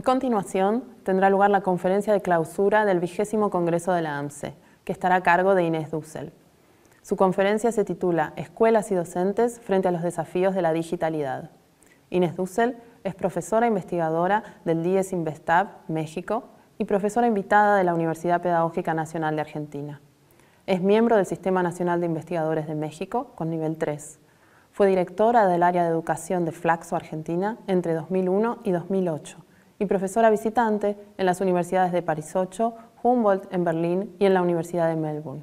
En continuación, tendrá lugar la conferencia de clausura del vigésimo Congreso de la AMSE, que estará a cargo de Inés Dussel. Su conferencia se titula Escuelas y docentes frente a los desafíos de la digitalidad. Inés Dussel es profesora investigadora del DIES Investab, México, y profesora invitada de la Universidad Pedagógica Nacional de Argentina. Es miembro del Sistema Nacional de Investigadores de México con nivel 3. Fue directora del área de educación de Flaxo Argentina entre 2001 y 2008 y profesora visitante en las universidades de París 8, Humboldt en Berlín y en la Universidad de Melbourne.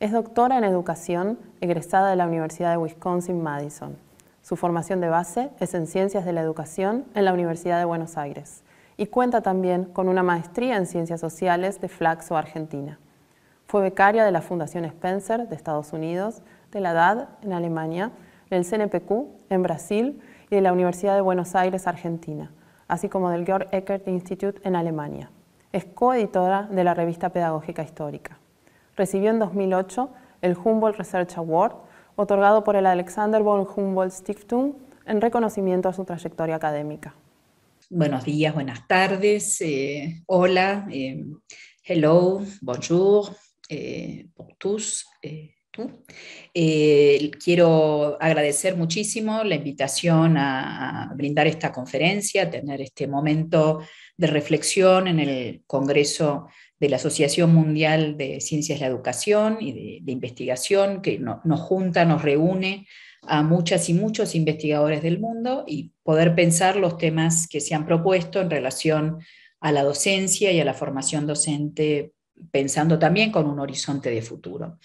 Es doctora en educación, egresada de la Universidad de Wisconsin-Madison. Su formación de base es en Ciencias de la Educación en la Universidad de Buenos Aires y cuenta también con una maestría en Ciencias Sociales de Flaxo, Argentina. Fue becaria de la Fundación Spencer de Estados Unidos, de la DAD en Alemania, del CNPq en Brasil y de la Universidad de Buenos Aires, Argentina, así como del Georg Eckert Institute en Alemania. Es coeditora de la revista pedagógica histórica. Recibió en 2008 el Humboldt Research Award, otorgado por el Alexander von Humboldt Stiftung en reconocimiento a su trayectoria académica. Buenos días, buenas tardes, eh, hola, eh, hello, bonjour, eh, pour tous, eh, eh, quiero agradecer muchísimo la invitación a, brindar esta conferencia, tener este momento de reflexión en el Congreso de la Asociación Mundial de Ciencias de la Educación y de, Investigación, que nos junta, nos reúne a muchas y muchos investigadores del mundo y poder pensar los temas que se han propuesto en relación a la docencia y a la formación docente, pensando también con un horizonte de futuro.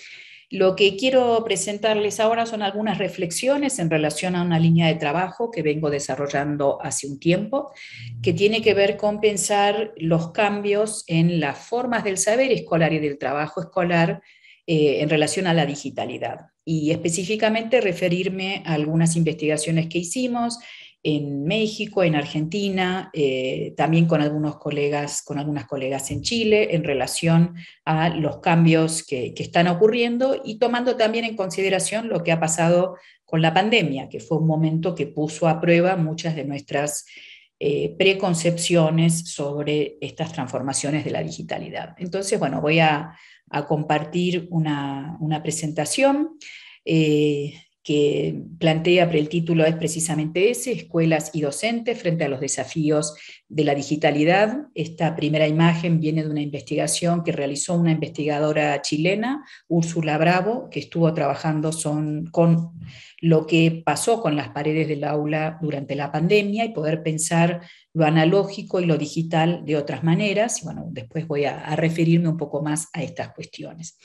Lo que quiero presentarles ahora son algunas reflexiones en relación a una línea de trabajo que vengo desarrollando hace un tiempo, que tiene que ver con pensar los cambios en las formas del saber escolar y del trabajo escolar eh, en relación a la digitalidad. Y específicamente referirme a algunas investigaciones que hicimos en México, en Argentina, eh, también con algunos colegas, con algunas colegas en Chile, en relación a los cambios que, están ocurriendo y tomando también en consideración lo que ha pasado con la pandemia, que fue un momento que puso a prueba muchas de nuestras eh, preconcepciones sobre estas transformaciones de la digitalidad. Entonces, bueno, voy a, compartir una, presentación. Eh, que plantea el título es precisamente ese, Escuelas y Docentes frente a los desafíos de la digitalidad. Esta primera imagen viene de una investigación que realizó una investigadora chilena, Úrsula Bravo, que estuvo trabajando con lo que pasó con las paredes del aula durante la pandemia y poder pensar lo analógico y lo digital de otras maneras. Y bueno, después voy a referirme un poco más a estas cuestiones.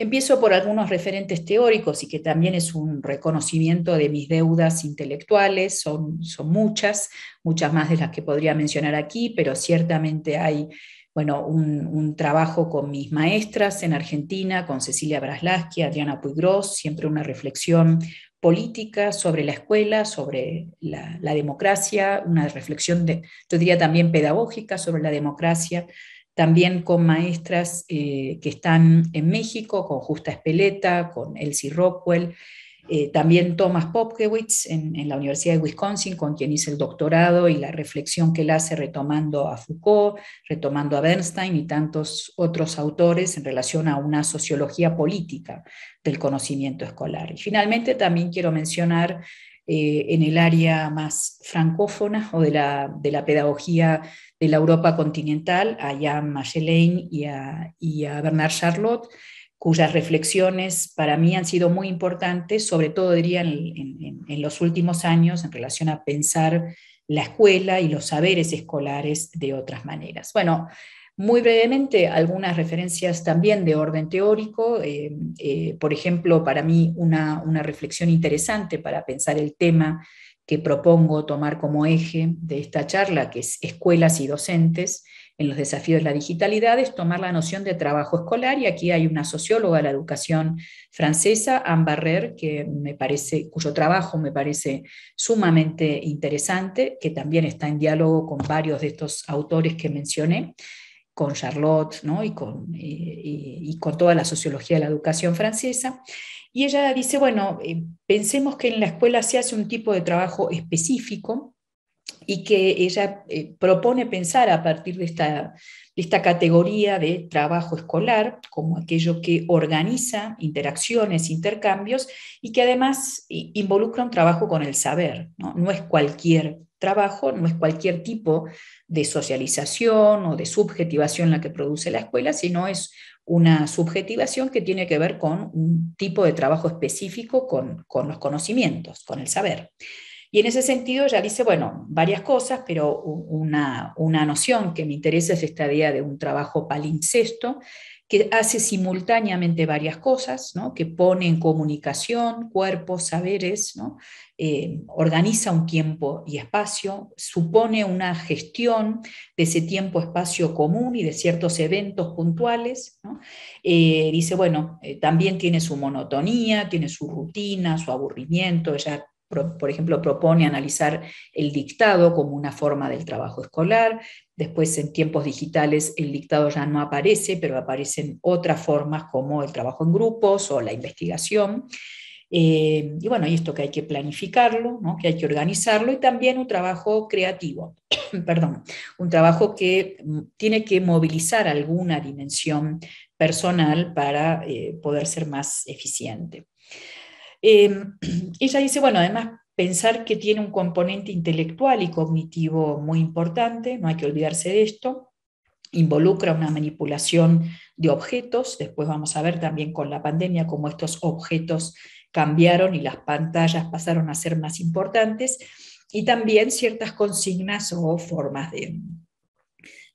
Empiezo por algunos referentes teóricos y que también es un reconocimiento de mis deudas intelectuales, son, son muchas, muchas más de las que podría mencionar aquí, pero ciertamente hay bueno, un, trabajo con mis maestras en Argentina, con Cecilia Braslaski, Adriana Puigros, siempre una reflexión política sobre la escuela, sobre la, democracia, una reflexión, de, yo diría también pedagógica sobre la democracia, también con maestras eh, que están en México, con Justa Espeleta, con Elsie Rockwell, eh, también Thomas Popkewitz en, la Universidad de Wisconsin, con quien hice el doctorado y la reflexión que él hace retomando a Foucault, retomando a Bernstein y tantos otros autores en relación a una sociología política del conocimiento escolar. Y finalmente también quiero mencionar eh, en el área más francófona o de la, de la pedagogía de la Europa continental, a Jan Machelain y a, Bernard Charlotte, cuyas reflexiones para mí han sido muy importantes, sobre todo diría en, los últimos años en relación a pensar la escuela y los saberes escolares de otras maneras. Bueno, muy brevemente, algunas referencias también de orden teórico. Eh, eh, por ejemplo, para mí una, una reflexión interesante para pensar el tema que propongo tomar como eje de esta charla, que es escuelas y docentes en los desafíos de la digitalidad, es tomar la noción de trabajo escolar, y aquí hay una socióloga de la educación francesa, Anne Barrer, que me parece, cuyo trabajo me parece sumamente interesante, que también está en diálogo con varios de estos autores que mencioné, con Charlotte y, con, eh, y con toda la sociología de la educación francesa. Y ella dice, bueno, eh, pensemos que en la escuela se hace un tipo de trabajo específico y que ella eh, propone pensar a partir de esta, categoría de trabajo escolar como aquello que organiza interacciones, intercambios y que además eh, involucra un trabajo con el saber, no, no es cualquier trabajo, no es cualquier tipo de socialización o de subjetivación la que produce la escuela, sino es una subjetivación que tiene que ver con un tipo de trabajo específico con, con los conocimientos, con el saber. Y en ese sentido ya dice, bueno, varias cosas, pero una, una noción que me interesa es esta idea de un trabajo palincesto, que hace simultáneamente varias cosas, que pone en comunicación cuerpos, saberes, ¿no? Eh, organiza un tiempo y espacio, supone una gestión de ese tiempo-espacio común y de ciertos eventos puntuales. Eh, dice, bueno, eh, también tiene su monotonía, tiene su rutina, su aburrimiento, ella por ejemplo, propone analizar el dictado como una forma del trabajo escolar. Después, en tiempos digitales, el dictado ya no aparece, pero aparecen otras formas como el trabajo en grupos o la investigación. Eh, y bueno, y esto que hay que planificarlo, que hay que organizarlo y también un trabajo creativo, perdón, un trabajo que mm, tiene que movilizar alguna dimensión personal para eh, poder ser más eficiente. Em, ella dice, bueno, además pensar que tiene un componente intelectual y cognitivo muy importante, no hay que olvidarse de esto, involucra una manipulación de objetos, después vamos a ver también con la pandemia cómo estos objetos cambiaron y las pantallas pasaron a ser más importantes, y también ciertas consignas o formas de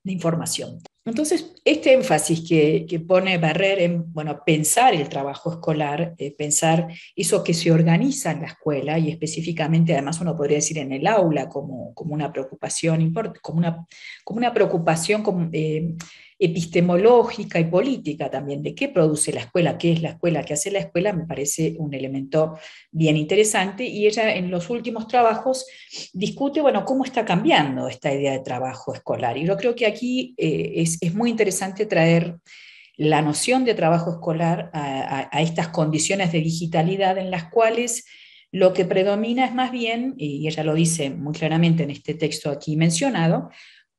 información. Entonces, este énfasis que, pone Barrer en bueno, pensar el trabajo escolar, eh, pensar eso que se organiza en la escuela y específicamente, además uno podría decir en el aula como, una preocupación, como una, como una preocupación como, eh, epistemológica y política también, de qué produce la escuela, qué es la escuela, qué hace la escuela, me parece un elemento bien interesante. Y ella en los últimos trabajos discute, bueno, cómo está cambiando esta idea de trabajo escolar. Y yo creo que aquí eh, es, muy interesante traer la noción de trabajo escolar a estas condiciones de digitalidad en las cuales... Lo que predomina es más bien, y ella lo dice muy claramente en este texto aquí mencionado,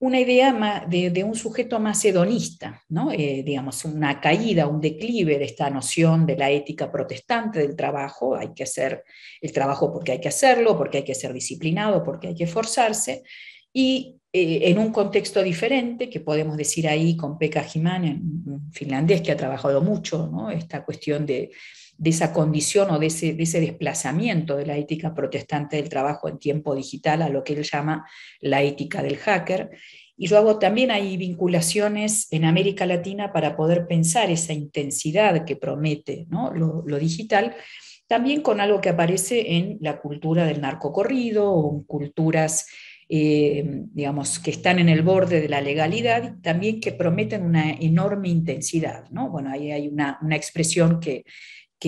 una idea de, un sujeto más hedonista, ¿no? Eh, digamos, una caída, un declive de esta noción de la ética protestante del trabajo, hay que hacer el trabajo porque hay que hacerlo, porque hay que ser disciplinado, porque hay que esforzarse, y eh, en un contexto diferente, que podemos decir ahí con Pekka Jimán, un finlandés que ha trabajado mucho, esta cuestión de, de esa condición o de ese, desplazamiento de la ética protestante del trabajo en tiempo digital a lo que él llama la ética del hacker. Y luego también hay vinculaciones en América Latina para poder pensar esa intensidad que promete ¿no? lo, digital, también con algo que aparece en la cultura del narcocorrido o en culturas eh, digamos, que están en el borde de la legalidad también que prometen una enorme intensidad. Bueno, ahí hay una, una expresión que,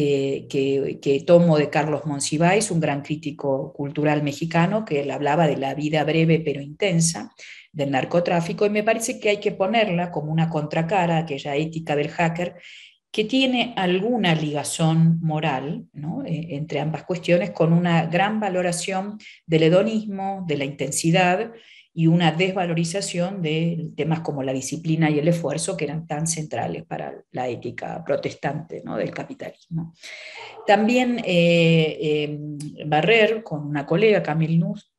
que, tomo de Carlos Monsiváis, un gran crítico cultural mexicano, que él hablaba de la vida breve pero intensa del narcotráfico, y me parece que hay que ponerla como una contracara a aquella ética del hacker que tiene alguna ligazón moral e, entre ambas cuestiones, con una gran valoración del hedonismo, de la intensidad y una desvalorización de temas como la disciplina y el esfuerzo que eran tan centrales para la ética protestante del capitalismo. También eh, eh, Barrer, con una colega, Camille Nuss,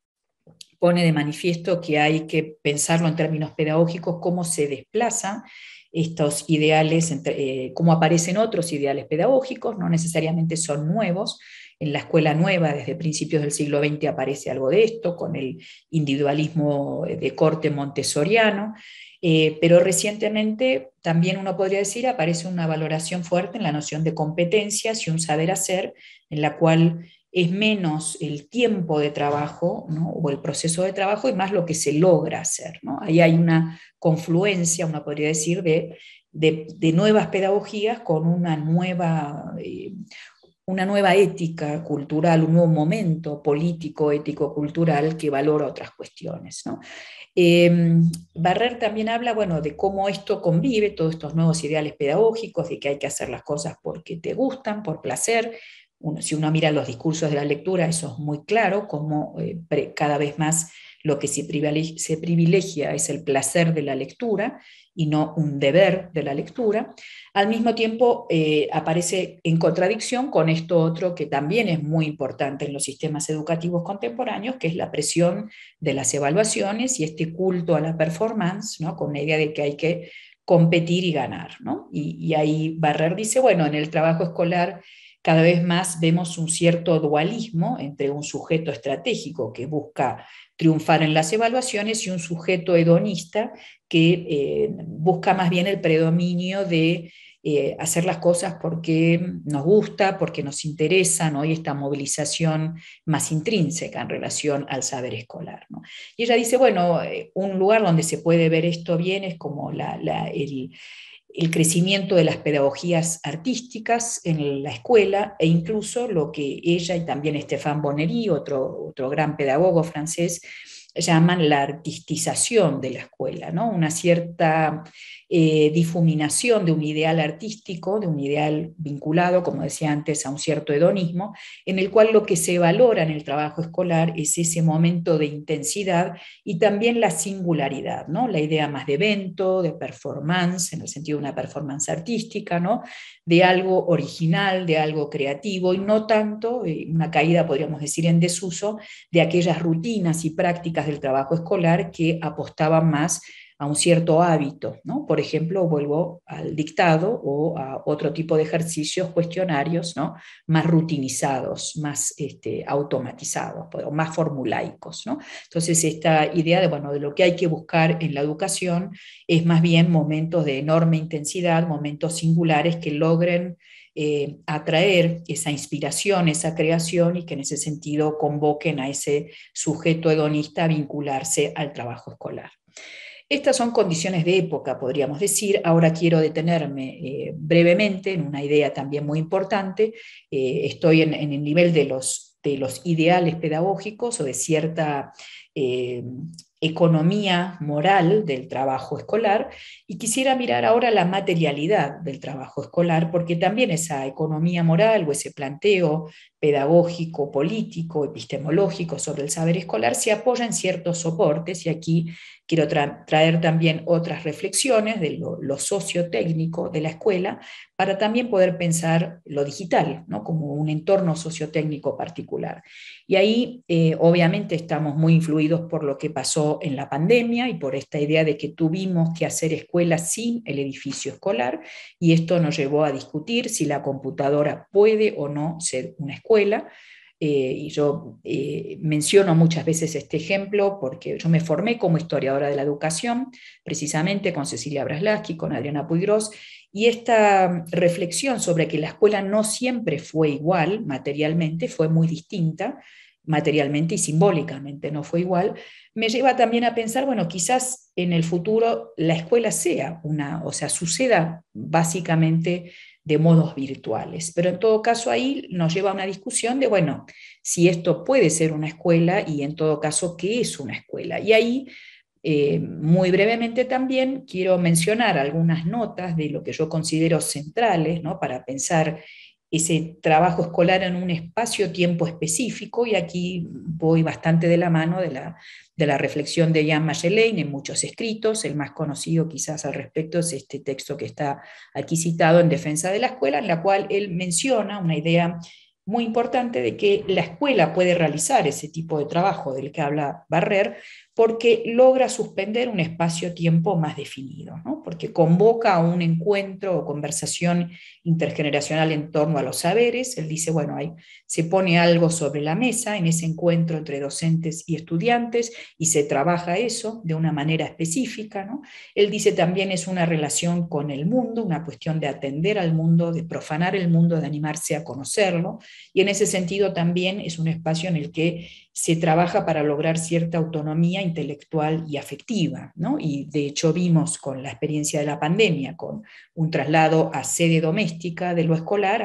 pone de manifiesto que hay que pensarlo en términos pedagógicos, cómo se desplazan estos ideales, eh, cómo aparecen otros ideales pedagógicos, no necesariamente son nuevos, en la escuela nueva, desde principios del siglo XX, aparece algo de esto, con el individualismo de corte montessoriano, eh, pero recientemente también uno podría decir aparece una valoración fuerte en la noción de competencias y un saber hacer, en la cual es menos el tiempo de trabajo o el proceso de trabajo y más lo que se logra hacer. Ahí hay una confluencia, uno podría decir, de, de, nuevas pedagogías con una nueva, eh, una nueva ética cultural, un nuevo momento político, ético, cultural que valora otras cuestiones. Em, Barrer también habla bueno, de cómo esto convive, todos estos nuevos ideales pedagógicos, de que hay que hacer las cosas porque te gustan, por placer. si uno mira los discursos de la lectura, eso es muy claro, como eh, cada vez más lo que se privilegia, es el placer de la lectura y no un deber de la lectura. Al mismo tiempo, eh, aparece en contradicción con esto otro que también es muy importante en los sistemas educativos contemporáneos, que es la presión de las evaluaciones y este culto a la performance, ¿no? con la idea de que hay que competir y ganar. Y, y ahí Barrer dice, bueno, en el trabajo escolar cada vez más vemos un cierto dualismo entre un sujeto estratégico que busca triunfar en las evaluaciones y un sujeto hedonista que eh, busca más bien el predominio de eh, hacer las cosas porque nos gusta, porque nos interesa, Y esta movilización más intrínseca en relación al saber escolar, Y ella dice, bueno, eh, un lugar donde se puede ver esto bien es como la, la, el, el crecimiento de las pedagogías artísticas en la escuela e incluso lo que ella y también Stéphane Bonnery, otro, otro gran pedagogo francés, llaman la artistización de la escuela, ¿no? una cierta eh, difuminación de un ideal artístico, de un ideal vinculado, como decía antes, a un cierto hedonismo, en el cual lo que se valora en el trabajo escolar es ese momento de intensidad y también la singularidad, ¿no? la idea más de evento, de performance, en el sentido de una performance artística, ¿no? de algo original, de algo creativo y no tanto, eh, una caída podríamos decir en desuso, de aquellas rutinas y prácticas del trabajo escolar que apostaban más a un cierto hábito, Por ejemplo, vuelvo al dictado o a otro tipo de ejercicios cuestionarios, Más rutinizados, más este, automatizados, pues, más formulaicos, Entonces, esta idea de, bueno, de lo que hay que buscar en la educación es más bien momentos de enorme intensidad, momentos singulares que logren eh, atraer esa inspiración, esa creación y que en ese sentido convoquen a ese sujeto hedonista a vincularse al trabajo escolar. Estas son condiciones de época, podríamos decir. Ahora quiero detenerme eh, brevemente en una idea también muy importante. Eh, estoy en, el nivel de los, de los ideales pedagógicos o de cierta eh, economía moral del trabajo escolar y quisiera mirar ahora la materialidad del trabajo escolar, porque también esa economía moral o ese planteo pedagógico, político, epistemológico sobre el saber escolar se apoya en ciertos soportes y aquí Quiero traer también otras reflexiones de lo, sociotécnico de la escuela para también poder pensar lo digital, ¿no? como un entorno sociotécnico particular. Y ahí, eh, obviamente, estamos muy influidos por lo que pasó en la pandemia y por esta idea de que tuvimos que hacer escuelas sin el edificio escolar, y esto nos llevó a discutir si la computadora puede o no ser una escuela eh, y yo eh, menciono muchas veces este ejemplo porque yo me formé como historiadora de la educación, precisamente con Cecilia Braslaski, con Adriana Puigros, y esta reflexión sobre que la escuela no siempre fue igual materialmente, fue muy distinta materialmente y simbólicamente, no fue igual, me lleva también a pensar, bueno, quizás en el futuro la escuela sea una, o sea, suceda básicamente de modos virtuales. Pero en todo caso ahí nos lleva a una discusión de, bueno, si esto puede ser una escuela y en todo caso, ¿qué es una escuela? Y ahí, eh, muy brevemente también, quiero mencionar algunas notas de lo que yo considero centrales ¿no? para pensar ese trabajo escolar en un espacio-tiempo específico, y aquí voy bastante de la mano de la, reflexión de Jan Magellane en muchos escritos, el más conocido quizás al respecto es este texto que está aquí citado en Defensa de la Escuela, en la cual él menciona una idea muy importante de que la escuela puede realizar ese tipo de trabajo del que habla Barrer porque logra suspender un espacio-tiempo más definido, porque convoca a un encuentro o conversación intergeneracional en torno a los saberes. Él dice, bueno, ahí se pone algo sobre la mesa en ese encuentro entre docentes y estudiantes y se trabaja eso de una manera específica. Él dice también es una relación con el mundo, una cuestión de atender al mundo, de profanar el mundo, de animarse a conocerlo. Y en ese sentido también es un espacio en el que se trabaja para lograr cierta autonomía intelectual y afectiva, ¿no? Y de hecho vimos con la experiencia de la pandemia, con un traslado a sede doméstica de lo escolar,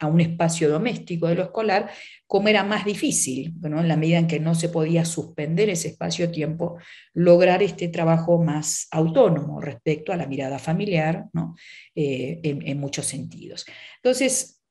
a, un espacio doméstico de lo escolar, cómo era más difícil, ¿no? En la medida en que no se podía suspender ese espacio-tiempo, lograr este trabajo más autónomo respecto a la mirada familiar, ¿no? Eh, en, en muchos sentidos. Entonces,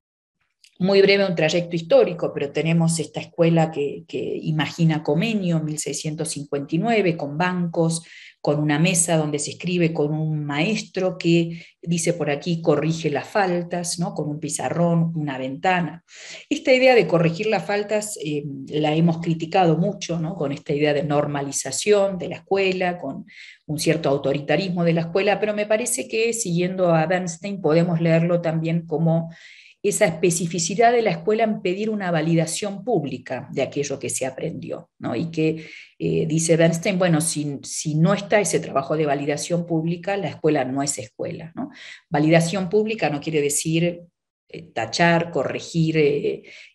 muy breve un trayecto histórico, pero tenemos esta escuela que, imagina Comenio 1659, con bancos, con una mesa donde se escribe con un maestro que dice por aquí corrige las faltas, ¿no? con un pizarrón, una ventana. Esta idea de corregir las faltas eh, la hemos criticado mucho, ¿no? con esta idea de normalización de la escuela, con un cierto autoritarismo de la escuela, pero me parece que siguiendo a Bernstein podemos leerlo también como esa especificidad de la escuela en pedir una validación pública de aquello que se aprendió, ¿no? Y que eh, dice Bernstein, bueno, si, no está ese trabajo de validación pública, la escuela no es escuela, ¿no? Validación pública no quiere decir eh, tachar, corregir,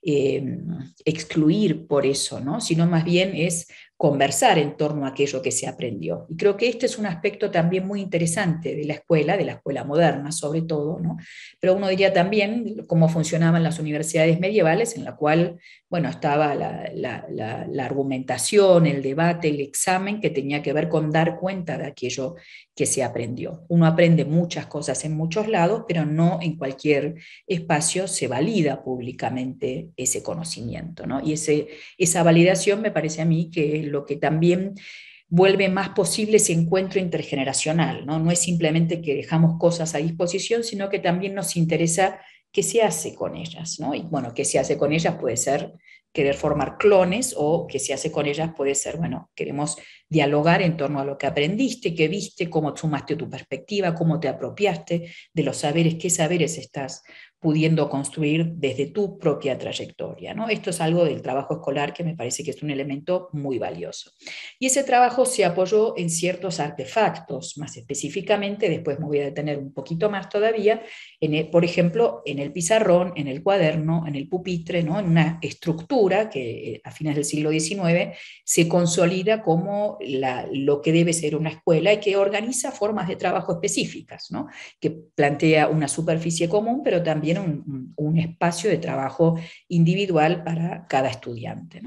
eh, excluir por eso, ¿no? Sino más bien es conversar en torno a aquello que se aprendió. Y creo que este es un aspecto también muy interesante de la escuela, de la escuela moderna sobre todo, ¿no? pero uno diría también cómo funcionaban las universidades medievales, en la cual bueno, estaba la, argumentación, el debate, el examen que tenía que ver con dar cuenta de aquello que se aprendió. Uno aprende muchas cosas en muchos lados, pero no en cualquier espacio se valida públicamente ese conocimiento. ¿no? Y ese, esa validación me parece a mí que lo que también vuelve más posible ese encuentro intergeneracional, ¿no? No es simplemente que dejamos cosas a disposición, sino que también nos interesa qué se hace con ellas, ¿no? Y bueno, qué se hace con ellas puede ser querer formar clones o qué se hace con ellas puede ser, bueno, queremos dialogar en torno a lo que aprendiste, qué viste, cómo sumaste tu perspectiva, cómo te apropiaste de los saberes, qué saberes estás pudiendo construir desde tu propia trayectoria. ¿no? Esto es algo del trabajo escolar que me parece que es un elemento muy valioso. Y ese trabajo se apoyó en ciertos artefactos, más específicamente, después me voy a detener un poquito más todavía, por ejemplo, en el pizarrón, en el cuaderno, en el pupitre, ¿no? en una estructura que eh, a fines del siglo XIX se consolida como lo que debe ser una escuela y que organiza formas de trabajo específicas, que plantea una superficie común, pero también un, espacio de trabajo individual para cada estudiante.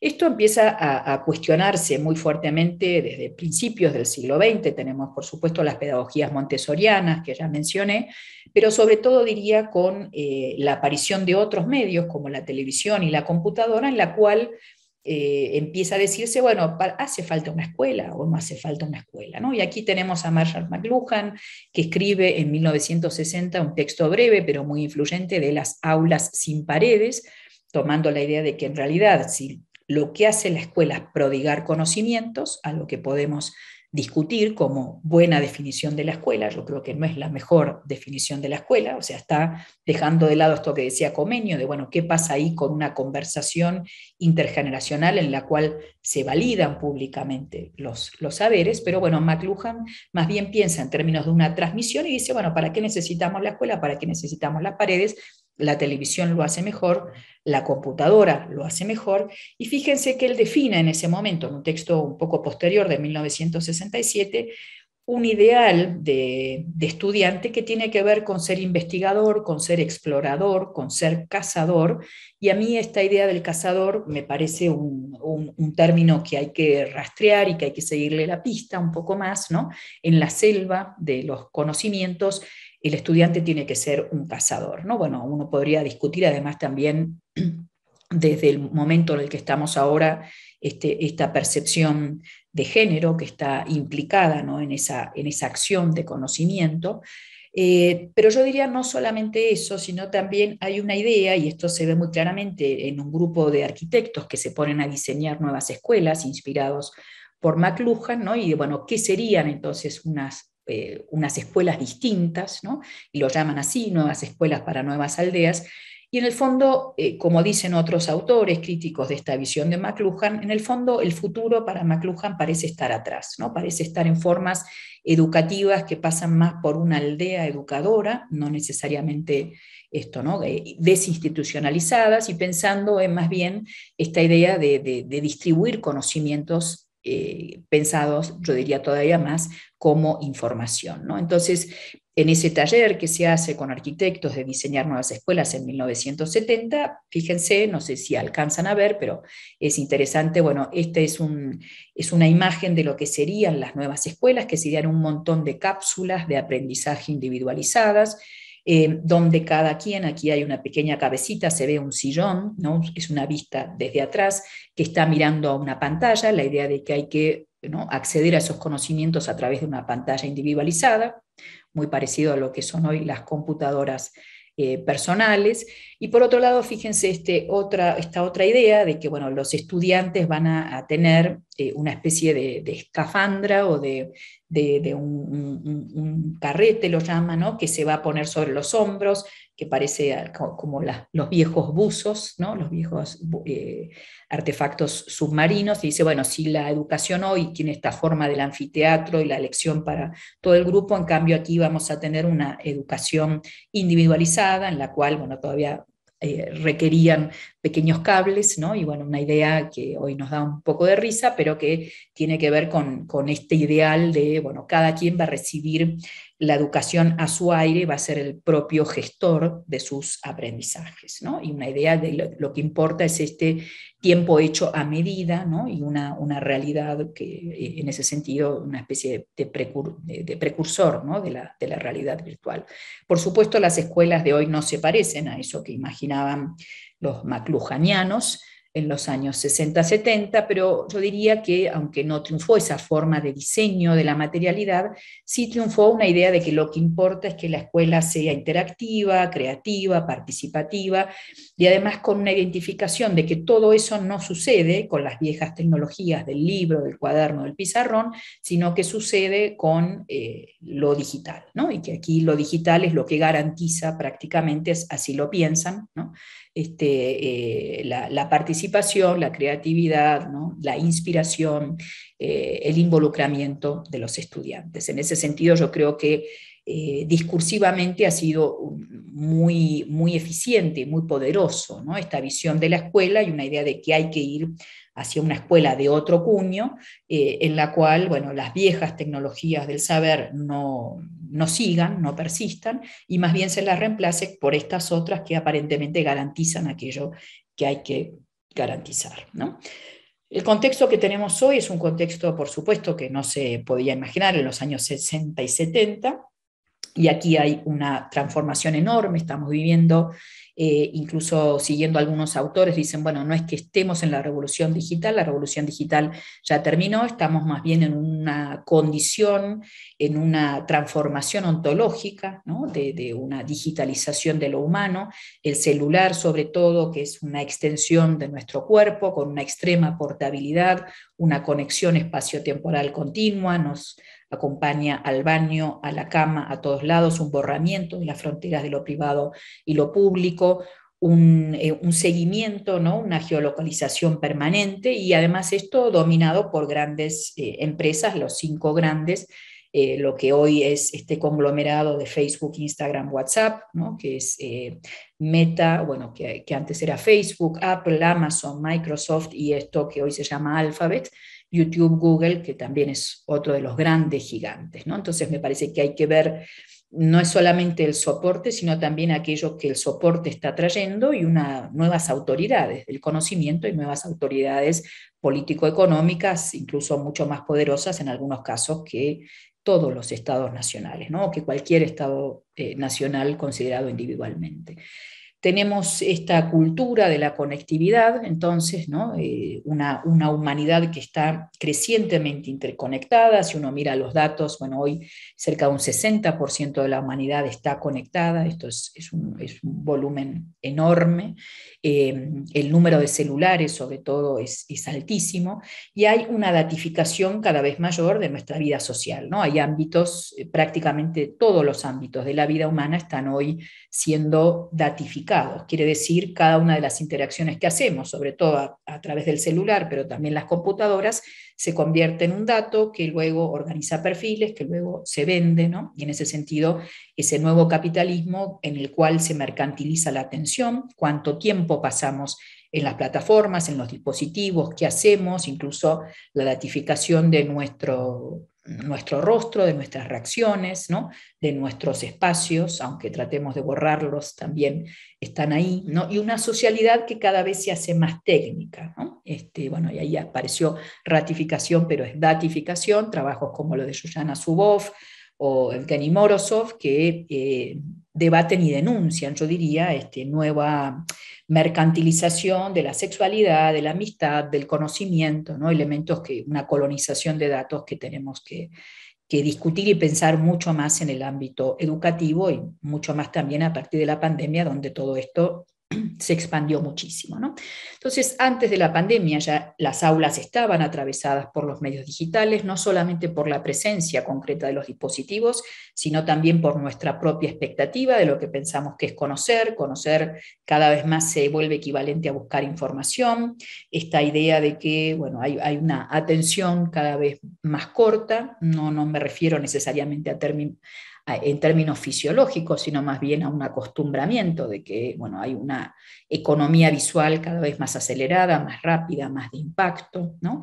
Esto empieza a, cuestionarse muy fuertemente desde principios del siglo XX. Tenemos, por supuesto, las pedagogías montessorianas que ya mencioné, pero sobre todo diría con eh, la aparición de otros medios como la televisión y la computadora, en la cual eh, empieza a decirse, bueno, hace falta una escuela o no hace falta una escuela, ¿no? Y aquí tenemos a Marshall McLuhan, que escribe en 1960 un texto breve, pero muy influyente, de las aulas sin paredes, tomando la idea de que en realidad si lo que hace la escuela es prodigar conocimientos, a lo que podemos discutir como buena definición de la escuela. Yo creo que no es la mejor definición de la escuela, o sea, está dejando de lado esto que decía Comenio, de, bueno, ¿qué pasa ahí con una conversación intergeneracional en la cual se validan públicamente los, los saberes? Pero bueno, McLuhan más bien piensa en términos de una transmisión y dice, bueno, ¿para qué necesitamos la escuela? ¿Para qué necesitamos las paredes? La televisión lo hace mejor, la computadora lo hace mejor, y fíjense que él define en ese momento, en un texto un poco posterior de 1967, un ideal de, estudiante que tiene que ver con ser investigador, con ser explorador, con ser cazador. Y a mí esta idea del cazador me parece un, un, término que hay que rastrear y que hay que seguirle la pista un poco más, ¿no? En la selva de los conocimientos el estudiante tiene que ser un cazador, ¿no? Bueno, uno podría discutir además también desde el momento en el que estamos ahora este, esta percepción de género que está implicada ¿no? en, esa, en esa acción de conocimiento. Eh, pero yo diría no solamente eso, sino también hay una idea, y esto se ve muy claramente en un grupo de arquitectos que se ponen a diseñar nuevas escuelas inspirados por McLuhan, ¿no? Y bueno, ¿qué serían entonces unas eh, unas escuelas distintas, ¿no? y lo llaman así, nuevas escuelas para nuevas aldeas, y en el fondo, eh, como dicen otros autores críticos de esta visión de McLuhan, en el fondo el futuro para McLuhan parece estar atrás, ¿no? parece estar en formas educativas que pasan más por una aldea educadora, no necesariamente esto, ¿no? Eh, desinstitucionalizadas y pensando en más bien esta idea de, de distribuir conocimientos eh, pensados, yo diría todavía más, como información. ¿no? Entonces, en ese taller que se hace con arquitectos de diseñar nuevas escuelas en 1970, fíjense, no sé si alcanzan a ver, pero es interesante, bueno, esta es, es una imagen de lo que serían las nuevas escuelas, que serían un montón de cápsulas de aprendizaje individualizadas, eh, donde cada quien, aquí hay una pequeña cabecita, se ve un sillón, ¿no? es una vista desde atrás que está mirando a una pantalla, la idea de que hay que acceder a esos conocimientos a través de una pantalla individualizada, muy parecido a lo que son hoy las computadoras eh, personales. Y por otro lado, fíjense este otra, esta otra idea de que bueno, los estudiantes van a, tener eh, una especie de, escafandra o de, un, carrete, lo llaman, ¿no? que se va a poner sobre los hombros, que parece como los viejos buzos, ¿no? los viejos eh, artefactos submarinos, y dice, bueno, si la educación hoy tiene esta forma del anfiteatro y la lección para todo el grupo, en cambio aquí vamos a tener una educación individualizada en la cual, bueno, todavía eh, requerían pequeños cables, ¿no? Y bueno, una idea que hoy nos da un poco de risa, pero que tiene que ver con, con este ideal de, bueno, cada quien va a recibir la educación a su aire va a ser el propio gestor de sus aprendizajes, ¿no? Y una idea de lo, que importa es este tiempo hecho a medida, ¿no? Y una, realidad que, eh, en ese sentido, una especie de, precursor, ¿no? de, la, de la, realidad virtual. Por supuesto, las escuelas de hoy no se parecen a eso que imaginaban los maclujanianos, en los años 60-70, pero yo diría que aunque no triunfó esa forma de diseño de la materialidad, sí triunfó una idea de que lo que importa es que la escuela sea interactiva, creativa, participativa y además con una identificación de que todo eso no sucede con las viejas tecnologías del libro, del cuaderno, del pizarrón, sino que sucede con eh, lo digital, ¿no? Y que aquí lo digital es lo que garantiza prácticamente, así lo piensan, ¿no? Este, eh, la, participación, la creatividad, la inspiración, eh, el involucramiento de los estudiantes. En ese sentido, yo creo que eh, discursivamente ha sido muy, muy eficiente, muy poderoso, esta visión de la escuela y una idea de que hay que ir hacia una escuela de otro cuño, eh, en la cual bueno, las viejas tecnologías del saber no, no sigan, no persistan, y más bien se las reemplace por estas otras que aparentemente garantizan aquello que hay que garantizar. El contexto que tenemos hoy es un contexto, por supuesto, que no se podía imaginar en los años 60 y 70, y aquí hay una transformación enorme, estamos viviendo eh, incluso siguiendo algunos autores, dicen, bueno, no es que estemos en la revolución digital, la revolución digital ya terminó, estamos más bien en una condición, en una transformación ontológica, de, una digitalización de lo humano, el celular sobre todo, que es una extensión de nuestro cuerpo con una extrema portabilidad, una conexión espaciotemporal continua, nos acompaña al baño, a la cama, a todos lados, un borramiento de las fronteras de lo privado y lo público, eh, un, seguimiento, ¿no? una geolocalización permanente y además esto dominado por grandes eh, empresas, los cinco grandes, eh, lo que hoy es este conglomerado de Facebook, Instagram, WhatsApp, que es Meta, bueno, que antes era Facebook, Apple, Amazon, Microsoft y esto que hoy se llama Alphabet YouTube, Google, que también es otro de los grandes gigantes. ¿no? Entonces me parece que hay que ver no es solamente el soporte, sino también aquello que el soporte está trayendo y una, nuevas autoridades del conocimiento y nuevas autoridades político-económicas, incluso mucho más poderosas en algunos casos que todos los estados nacionales, ¿no? que cualquier estado eh, nacional considerado individualmente. Tenemos esta cultura de la conectividad, entonces, ¿no? Eh, una, una, humanidad que está crecientemente interconectada. Si uno mira los datos, bueno, hoy cerca de un 60% de la humanidad está conectada, esto es, un, volumen enorme. Eh, el número de celulares, sobre todo, es, altísimo y hay una datificación cada vez mayor de nuestra vida social. ¿no? Hay ámbitos, eh, prácticamente todos los ámbitos de la vida humana están hoy siendo datificados quiere decir cada una de las interacciones que hacemos, sobre todo a, a, través del celular, pero también las computadoras, se convierte en un dato que luego organiza perfiles, que luego se vende, ¿no? Y en ese sentido, ese nuevo capitalismo en el cual se mercantiliza la atención, cuánto tiempo pasamos en las plataformas, en los dispositivos, qué hacemos, incluso la datificación de nuestro nuestro rostro, de nuestras reacciones, ¿no? de nuestros espacios, aunque tratemos de borrarlos, también están ahí, ¿no? y una socialidad que cada vez se hace más técnica. Este, bueno, y ahí apareció ratificación, pero es datificación, trabajos como lo de Yuyana Zuboff o Evgeny Morosov que eh, debaten y denuncian, yo diría, este, nueva mercantilización de la sexualidad, de la amistad, del conocimiento, ¿no? elementos que, una colonización de datos que tenemos que, que discutir y pensar mucho más en el ámbito educativo y mucho más también a partir de la pandemia, donde todo esto se expandió muchísimo. Entonces, antes de la pandemia ya las aulas estaban atravesadas por los medios digitales, no solamente por la presencia concreta de los dispositivos, sino también por nuestra propia expectativa de lo que pensamos que es conocer. Conocer cada vez más se vuelve equivalente a buscar información. Esta idea de que bueno, hay, una atención cada vez más corta, no, no me refiero necesariamente a en términos fisiológicos, sino más bien a un acostumbramiento de que bueno, hay una economía visual cada vez más acelerada, más rápida, más de impacto, ¿no?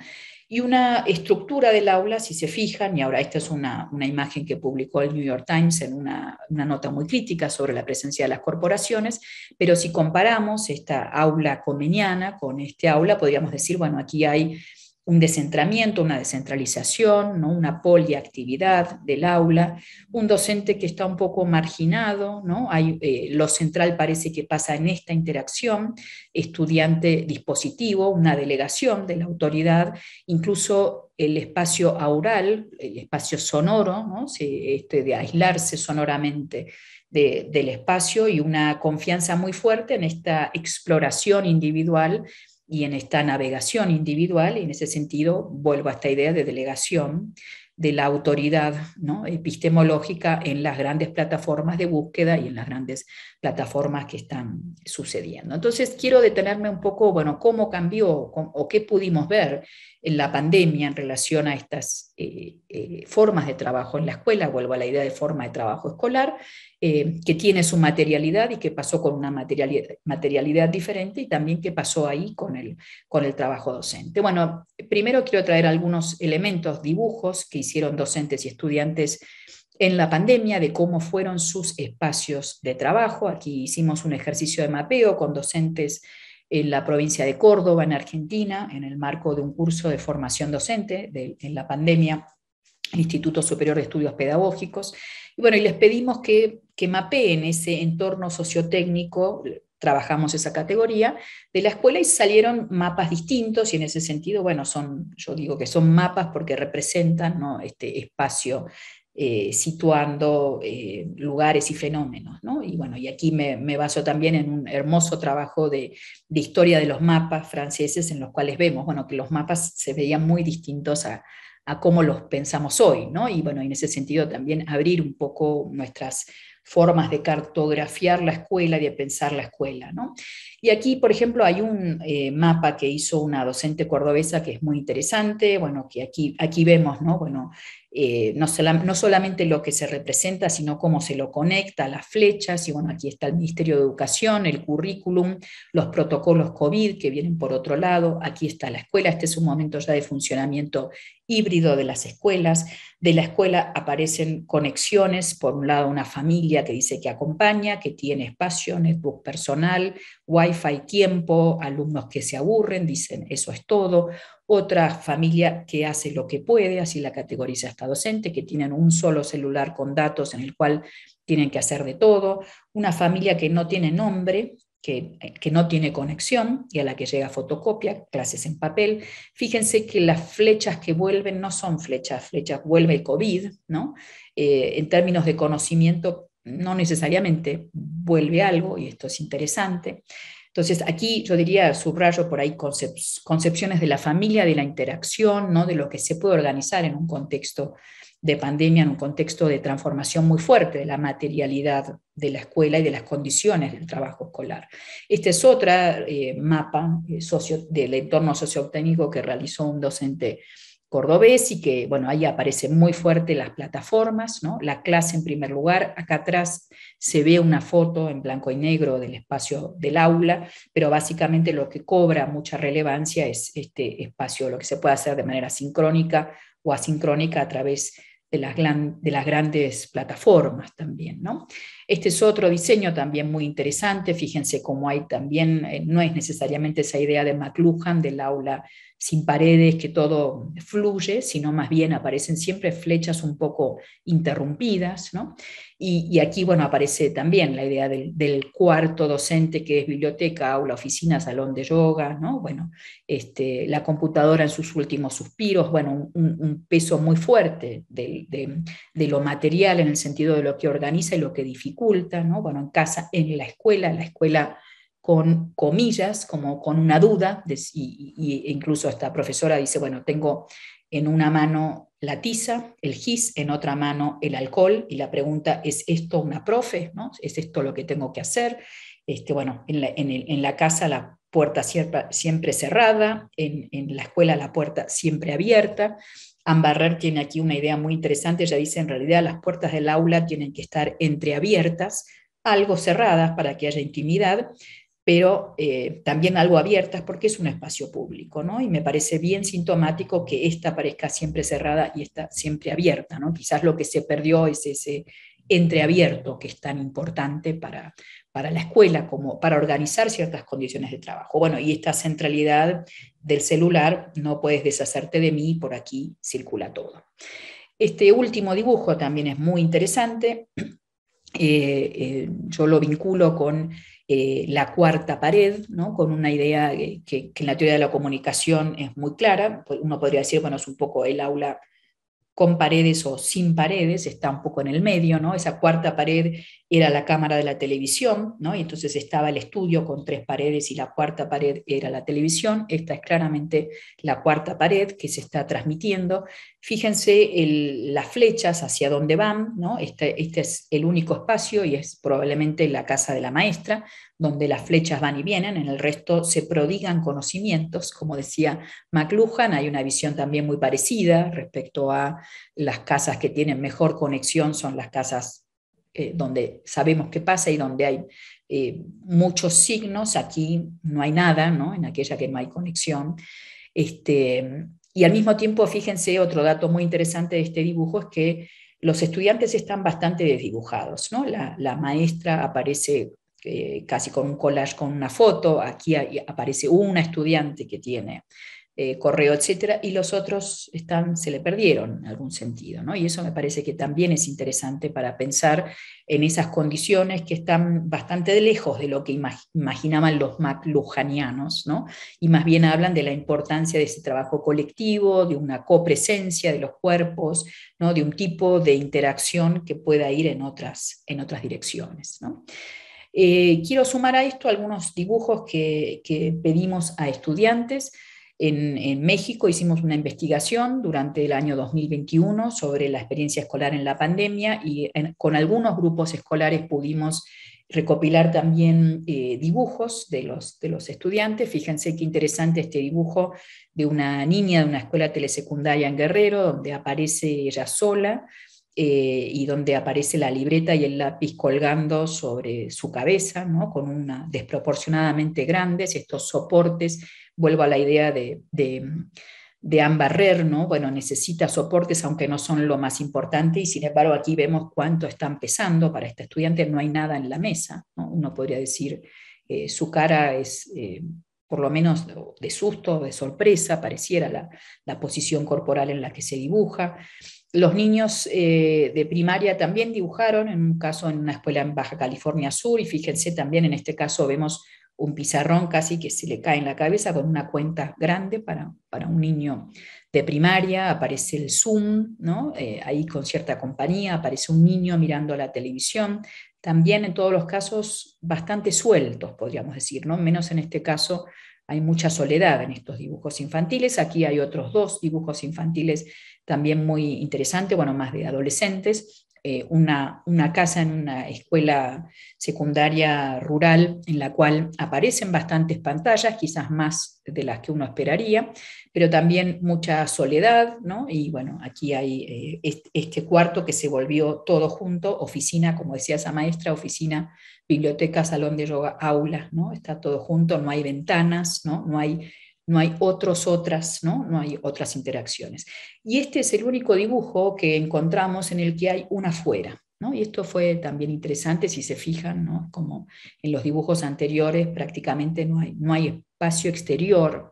Y una estructura del aula, si se fijan, y ahora esta es una, imagen que publicó el New York Times en una, una, nota muy crítica sobre la presencia de las corporaciones, pero si comparamos esta aula comeniana con este aula, podríamos decir, bueno, aquí hay un descentramiento, una descentralización, ¿no? una poliactividad del aula, un docente que está un poco marginado, ¿no? Hay, eh, lo central parece que pasa en esta interacción, estudiante-dispositivo, una delegación de la autoridad, incluso el espacio aural, el espacio sonoro, ¿no? este, de aislarse sonoramente del espacio y una confianza muy fuerte en esta exploración individual y en esta navegación individual, y en ese sentido vuelvo a esta idea de delegación de la autoridad epistemológica en las grandes plataformas de búsqueda y en las grandes plataformas que están sucediendo. Entonces, quiero detenerme un poco, bueno, cómo cambió o qué pudimos ver en la pandemia en relación a estas eh, eh, formas de trabajo en la escuela, vuelvo a la idea de forma de trabajo escolar, eh, que tiene su materialidad y que pasó con una materialidad, diferente y también que pasó ahí con el, con el trabajo docente. Bueno, primero quiero traer algunos elementos, dibujos que hicieron docentes y estudiantes en la pandemia de cómo fueron sus espacios de trabajo. Aquí hicimos un ejercicio de mapeo con docentes en la provincia de Córdoba, en Argentina, en el marco de un curso de formación docente en la pandemia, el Instituto Superior de Estudios Pedagógicos. Y bueno, y les pedimos que que mapeen ese entorno sociotécnico, trabajamos esa categoría, de la escuela y salieron mapas distintos y en ese sentido, bueno, son, yo digo que son mapas porque representan este espacio eh, situando eh, lugares y fenómenos. ¿no? Y bueno, y aquí me, baso también en un hermoso trabajo de, historia de los mapas franceses en los cuales vemos, bueno, que los mapas se veían muy distintos a, a cómo los pensamos hoy, ¿no? Y bueno, en ese sentido también abrir un poco nuestras formas de cartografiar la escuela y de pensar la escuela. ¿no? Y aquí, por ejemplo, hay un eh, mapa que hizo una docente cordobesa que es muy interesante, bueno, que aquí, aquí vemos, ¿no? Bueno, eh, no, solamente lo que se representa, sino cómo se lo conecta, las flechas, y bueno, aquí está el Ministerio de Educación, el currículum, los protocolos COVID que vienen por otro lado, aquí está la escuela, este es un momento ya de funcionamiento híbrido de las escuelas. De la escuela aparecen conexiones, por un lado una familia que dice que acompaña, que tiene espacio, netbook personal, wifi tiempo, alumnos que se aburren, dicen eso es todo. Otra familia que hace lo que puede, así la categoriza esta docente, que tienen un solo celular con datos en el cual tienen que hacer de todo. Una familia que no tiene nombre, eh, que, no tiene conexión y a la que llega fotocopia, clases en papel. Fíjense que las flechas que vuelven no son flechas, flechas vuelve el COVID, ¿no? Eh, en términos de conocimiento, no necesariamente vuelve algo, y esto es interesante. Entonces, aquí yo diría, subrayo por ahí concepciones de la familia, de la interacción, ¿no? de lo que se puede organizar en un contexto de pandemia en un contexto de transformación muy fuerte de la materialidad de la escuela y de las condiciones del trabajo escolar. Este es otro eh, mapa eh, socio, del entorno sociotécnico que realizó un docente cordobés y que, bueno, ahí aparecen muy fuerte las plataformas, ¿no? la clase en primer lugar, acá atrás se ve una foto en blanco y negro del espacio del aula, pero básicamente lo que cobra mucha relevancia es este espacio, lo que se puede hacer de manera sincrónica o asincrónica a través de las, grandes plataformas también. ¿no? Este es otro diseño también muy interesante. Fíjense cómo hay también, eh, no es necesariamente esa idea de McLuhan del aula sin paredes, que todo fluye, sino más bien aparecen siempre flechas un poco interrumpidas. ¿no? Y, aquí bueno, aparece también la idea del, cuarto docente, que es biblioteca, aula, oficina, salón de yoga, ¿no? bueno, este, la computadora en sus últimos suspiros, bueno, un, peso muy fuerte de, de, lo material en el sentido de lo que organiza y lo que dificulta. ¿no? Bueno, en casa, en la escuela, la escuela con comillas, como con una duda, de, y, e incluso esta profesora dice, bueno, tengo en una mano la tiza, el gis, en otra mano el alcohol, y la pregunta, ¿es esto una profe? ¿No? ¿Es esto lo que tengo que hacer? Este, bueno, en la, casa la puerta siempre, cerrada, en, en, la escuela la puerta siempre abierta. Ambarrer tiene aquí una idea muy interesante, ella dice, en realidad las puertas del aula tienen que estar entreabiertas, algo cerradas para que haya intimidad, pero eh, también algo abiertas porque es un espacio público, ¿no? Y me parece bien sintomático que esta parezca siempre cerrada y esta siempre abierta, ¿no? Quizás lo que se perdió es ese entreabierto que es tan importante para, para la escuela, como para organizar ciertas condiciones de trabajo. Bueno, y esta centralidad del celular, no puedes deshacerte de mí, por aquí circula todo. Este último dibujo también es muy interesante. Eh, eh, yo lo vinculo con eh, la cuarta pared, ¿no? con una idea que, que, en la teoría de la comunicación es muy clara. Uno podría decir, bueno, es un poco el aula con paredes o sin paredes, está un poco en el medio, ¿no? Esa cuarta pared era la cámara de la televisión, ¿no? Y entonces estaba el estudio con tres paredes y la cuarta pared era la televisión. Esta es claramente la cuarta pared que se está transmitiendo. Fíjense las flechas hacia dónde van, ¿no? Este, este es el único espacio y es probablemente la casa de la maestra, donde las flechas van y vienen, en el resto se prodigan conocimientos, como decía McLuhan, hay una visión también muy parecida respecto a las casas que tienen mejor conexión son las casas eh, donde sabemos qué pasa y donde hay eh, muchos signos, aquí no hay nada, ¿no? en aquella que no hay conexión. Este, y al mismo tiempo, fíjense, otro dato muy interesante de este dibujo es que los estudiantes están bastante desdibujados, ¿no? la, maestra aparece eh, casi con un collage, con una foto, aquí aparece una estudiante que tiene eh, correo, etcétera, y los otros están, se le perdieron en algún sentido, ¿no? Y eso me parece que también es interesante para pensar en esas condiciones que están bastante lejos de lo que imaginaban los maclujanianos, ¿no? Y más bien hablan de la importancia de ese trabajo colectivo, de una copresencia de los cuerpos, ¿no? De un tipo de interacción que pueda ir en otras, direcciones, eh, quiero sumar a esto algunos dibujos que pedimos a estudiantes en, México hicimos una investigación durante el año 2021 sobre la experiencia escolar en la pandemia y con algunos grupos escolares pudimos recopilar también eh, dibujos de los, de los estudiantes. Fíjense qué interesante este dibujo de una niña de una escuela telesecundaria en Guerrero, donde aparece ella sola eh, y donde aparece la libreta y el lápiz colgando sobre su cabeza, ¿no? con una desproporcionadamente grandes, estos soportes, vuelvo a la idea de, de, bueno, necesita soportes aunque no son lo más importante y sin embargo aquí vemos cuánto están pesando para este estudiante, no hay nada en la mesa, ¿no? uno podría decir, eh, su cara es... Eh, por lo menos de susto, de sorpresa, pareciera la posición corporal en la que se dibuja. Los niños eh, de primaria también dibujaron, en un caso en una escuela en Baja California Sur, y fíjense también en este caso vemos un pizarrón casi que se le cae en la cabeza con una cuenta grande para, un niño de primaria, aparece el Zoom, ¿no? Eh, ahí con cierta compañía, aparece un niño mirando la televisión, también en todos los casos bastante sueltos, podríamos decir, ¿no? menos en este caso hay mucha soledad en estos dibujos infantiles, aquí hay otros dos dibujos infantiles también muy interesante, bueno, más de adolescentes, eh, una, una, casa en una escuela secundaria rural en la cual aparecen bastantes pantallas, quizás más de las que uno esperaría, pero también mucha soledad, ¿no? Y bueno, aquí hay eh, este cuarto que se volvió todo junto, oficina, como decía esa maestra, oficina, biblioteca, salón de yoga, aulas, ¿no? Está todo junto, no hay ventanas, ¿no? No hay no hay otros, otras, ¿no? No hay otras interacciones. Y este es el único dibujo que encontramos en el que hay una fuera, Y esto fue también interesante, si se fijan, Como en los dibujos anteriores prácticamente no hay, no hay espacio exterior,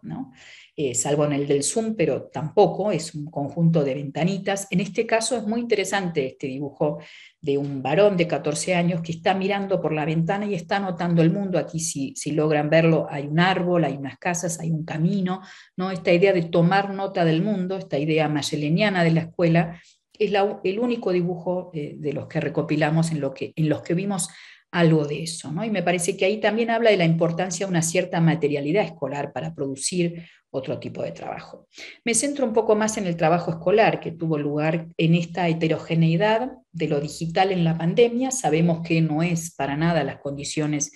eh, salvo en el del Zoom, pero tampoco, es un conjunto de ventanitas. En este caso es muy interesante este dibujo de un varón de 14 años que está mirando por la ventana y está notando el mundo. Aquí si, logran verlo, hay un árbol, hay unas casas, hay un camino, ¿no? Esta idea de tomar nota del mundo, esta idea mayeleniana de la escuela, es el único dibujo eh, de los que recopilamos en, lo que, en los que vimos algo de eso. ¿no? Y me parece que ahí también habla de la importancia de una cierta materialidad escolar para producir otro tipo de trabajo. Me centro un poco más en el trabajo escolar que tuvo lugar en esta heterogeneidad de lo digital en la pandemia. Sabemos que no es para nada las condiciones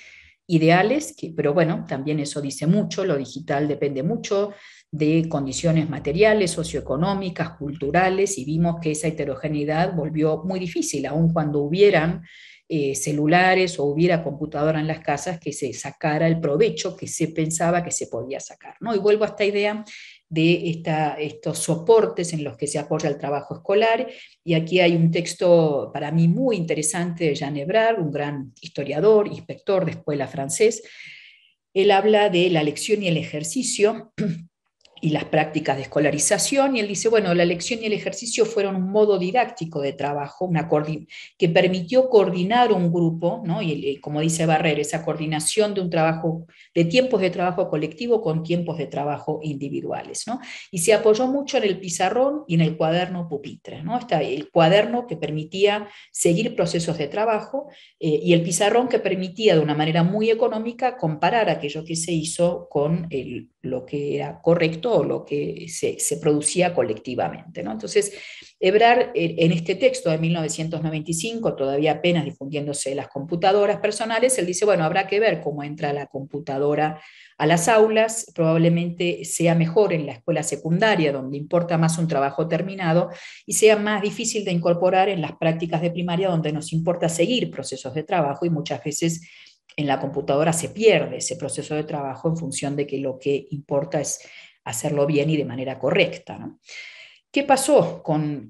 ideales, pero bueno, también eso dice mucho, lo digital depende mucho de condiciones materiales, socioeconómicas, culturales, y vimos que esa heterogeneidad volvió muy difícil, aun cuando hubieran eh, celulares o hubiera computadora en las casas que se sacara el provecho que se pensaba que se podía sacar. ¿no? Y vuelvo a esta idea de esta, estos soportes en los que se apoya el trabajo escolar. Y aquí hay un texto para mí muy interesante de Jean Ebrard, un gran historiador, inspector de escuela francés. Él habla de la lección y el ejercicio y las prácticas de escolarización, y él dice, bueno, la lección y el ejercicio fueron un modo didáctico de trabajo, una que permitió coordinar un grupo, ¿no? y, como dice Barrer, esa coordinación de un trabajo, de tiempos de trabajo colectivo con tiempos de trabajo individuales, ¿no? y se apoyó mucho en el pizarrón y en el cuaderno pupitre, ¿no? Está el cuaderno que permitía seguir procesos de trabajo eh, y el pizarrón que permitía de una manera muy económica comparar aquello que se hizo con el lo que era correcto o lo que se, producía colectivamente. ¿no? Entonces, Ebrar, eh, en este texto de 1995, todavía apenas difundiéndose las computadoras personales, él dice, bueno, habrá que ver cómo entra la computadora a las aulas, probablemente sea mejor en la escuela secundaria, donde importa más un trabajo terminado, y sea más difícil de incorporar en las prácticas de primaria, donde nos importa seguir procesos de trabajo y muchas veces en la computadora se pierde ese proceso de trabajo en función de que lo que importa es hacerlo bien y de manera correcta. ¿no? ¿Qué pasó con,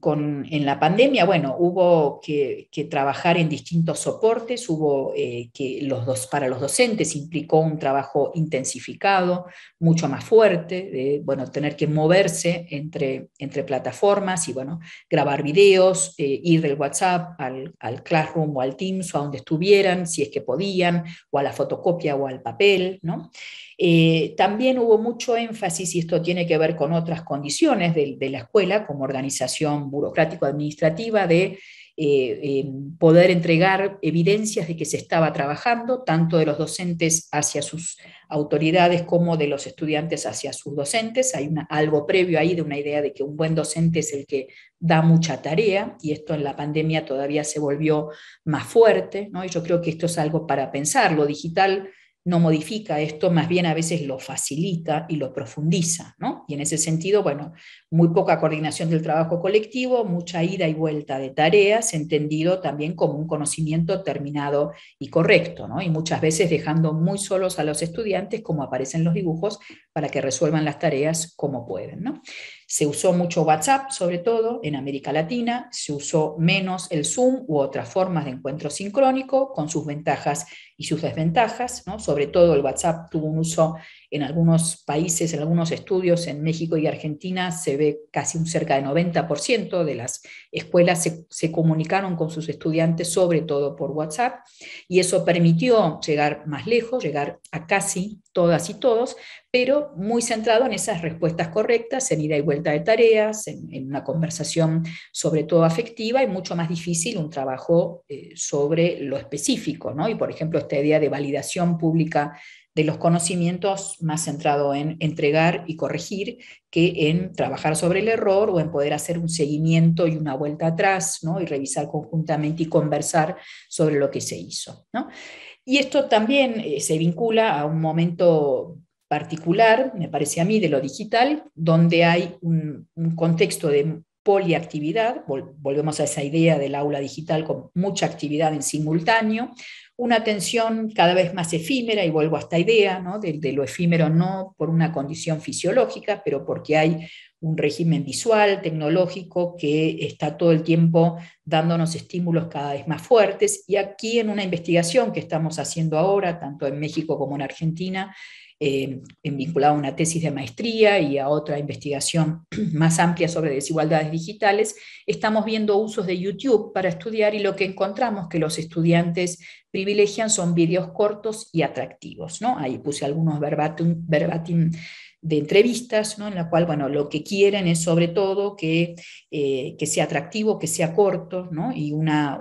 en la pandemia? Bueno, hubo que, trabajar en distintos soportes, hubo eh, que los dos, para los docentes implicó un trabajo intensificado, mucho más fuerte, de, bueno, tener que moverse entre, entre plataformas y bueno, grabar videos, eh, ir del WhatsApp al, al, Classroom o al Teams o a donde estuvieran, si es que podían, o a la fotocopia o al papel, ¿no? Eh, también hubo mucho énfasis, y esto tiene que ver con otras condiciones de, la escuela como organización burocrático-administrativa, de eh, em, poder entregar evidencias de que se estaba trabajando, tanto de los docentes hacia sus autoridades como de los estudiantes hacia sus docentes. Hay algo previo ahí de una idea de que un buen docente es el que da mucha tarea y esto en la pandemia todavía se volvió más fuerte. ¿no? Y yo creo que esto es algo para pensar. Lo digital no modifica esto, más bien a veces lo facilita y lo profundiza, ¿no? Y en ese sentido, bueno, muy poca coordinación del trabajo colectivo, mucha ida y vuelta de tareas, entendido también como un conocimiento terminado y correcto, ¿no? Y muchas veces dejando muy solos a los estudiantes, como aparecen los dibujos, para que resuelvan las tareas como pueden, ¿no? Se usó mucho WhatsApp, sobre todo en América Latina, se usó menos el Zoom u otras formas de encuentro sincrónico, con sus ventajas y sus desventajas, ¿no? sobre todo el WhatsApp tuvo un uso en algunos países, en algunos estudios, en México y Argentina, se ve casi un cerca de 90% de las escuelas se, comunicaron con sus estudiantes, sobre todo por WhatsApp, y eso permitió llegar más lejos, llegar a casi todas y todos, pero muy centrado en esas respuestas correctas, en ida y vuelta de tareas, en, una conversación sobre todo afectiva y mucho más difícil un trabajo eh, sobre lo específico, ¿no? Y por ejemplo, esta idea de validación pública de los conocimientos más centrado en entregar y corregir que en trabajar sobre el error o en poder hacer un seguimiento y una vuelta atrás, ¿no? Y revisar conjuntamente y conversar sobre lo que se hizo, ¿no? Y esto también eh, se vincula a un momento particular, me parece a mí, de lo digital, donde hay un, contexto de poliactividad, volvemos a esa idea del aula digital con mucha actividad en simultáneo, una atención cada vez más efímera, y vuelvo a esta idea ¿no? de, de, lo efímero no por una condición fisiológica, pero porque hay un régimen visual, tecnológico, que está todo el tiempo dándonos estímulos cada vez más fuertes. Y aquí en una investigación que estamos haciendo ahora, tanto en México como en Argentina, eh, vinculado a una tesis de maestría y a otra investigación más amplia sobre desigualdades digitales, estamos viendo usos de YouTube para estudiar y lo que encontramos que los estudiantes privilegian son vídeos cortos y atractivos. ¿no? Ahí puse algunos verbatim, verbatim de entrevistas, ¿no? en la cual, bueno, lo que quieren es sobre todo que, eh, que sea atractivo, que sea corto, ¿no? y una,